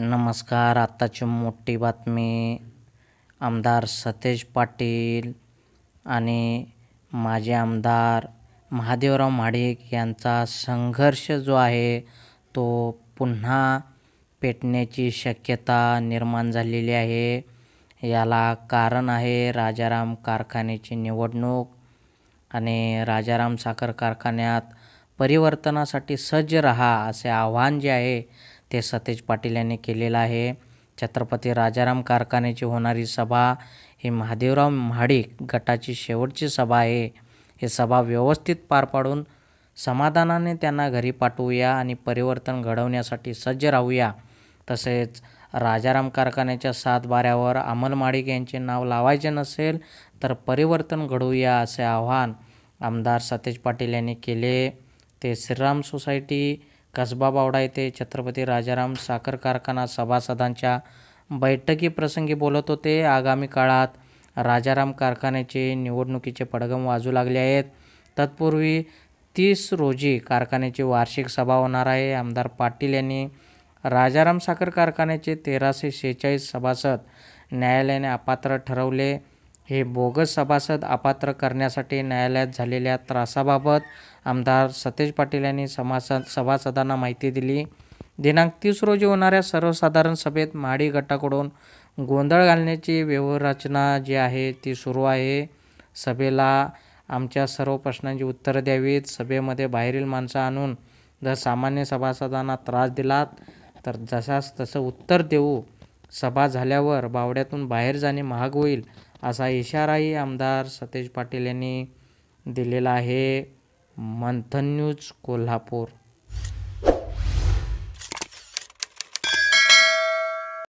नमस्कार आत्ताची मोठी बातमी आमदार सतेज पाटील आणि माझे आमदार महादेवराव महाडिक यांचा संघर्ष जो आहे तो पुन्हा पेटण्याची शक्यता निर्माण झालेली आहे याला कारण आहे राजाराम कारखान्याची निवडणूक आणि राजाराम साखर कारखान्यात परिवर्तनासाठी सज्ज रहा असे आव्हान जे आहे ते सतेज पाटील यांनी केलेलं आहे छत्रपती राजाराम कारखान्याची होणारी सभा ही महादेवराव महाडिक गटाची शेवटची सभा आहे ही सभा व्यवस्थित पार पाडून समाधानाने त्यांना घरी पाठवूया आणि परिवर्तन घडवण्यासाठी सज्ज राहूया तसेच राजाराम कारखान्याच्या सात बाऱ्यावर अमल माडिक यांचे नाव लावायचे नसेल तर परिवर्तन घडवूया असे आवाहन आमदार सतेज पाटील यांनी केले ते श्रीराम सोसायटी कसबा बावडा येथे छत्रपती राजाराम साखर कारखाना सभासदांच्या बैठकीप्रसंगी बोलत होते आगामी काळात राजाराम कारखान्याचे निवडणुकीचे पडगम वाजू लागले आहेत तत्पूर्वी तीस रोजी कारखान्याची वार्षिक सभा होणार आहे आमदार पाटील यांनी राजाराम साखर कारखान्याचे तेराशे सेहेचाळीस सभासद न्यायालयाने अपात्र ठरवले हे बोगस सभासद अपात्र करण्यासाठी न्यायालयात झालेल्या त्रासाबाबत आमदार सतेज पाटील यांनी समासद सभासदांना माहिती दिली दिनांक तीस रोजी होणाऱ्या सर्वसाधारण सभेत महाडी गटाकडून गोंधळ घालण्याची व्यवरचना जी आहे ती सुरू आहे सभेला आमच्या सर्व प्रश्नांची उत्तरं द्यावीत सभेमध्ये बाहेरील माणसं आणून जर सामान्य सभासदांना त्रास दिलात तर जसास तसं उत्तर देऊ सभा झाल्यावर बावड्यातून बाहेर जाणे महाग होईल असा इशाराही आमदार सतेज पाटील यांनी दिलेला आहे मंथन न्यूज कोल्हापूर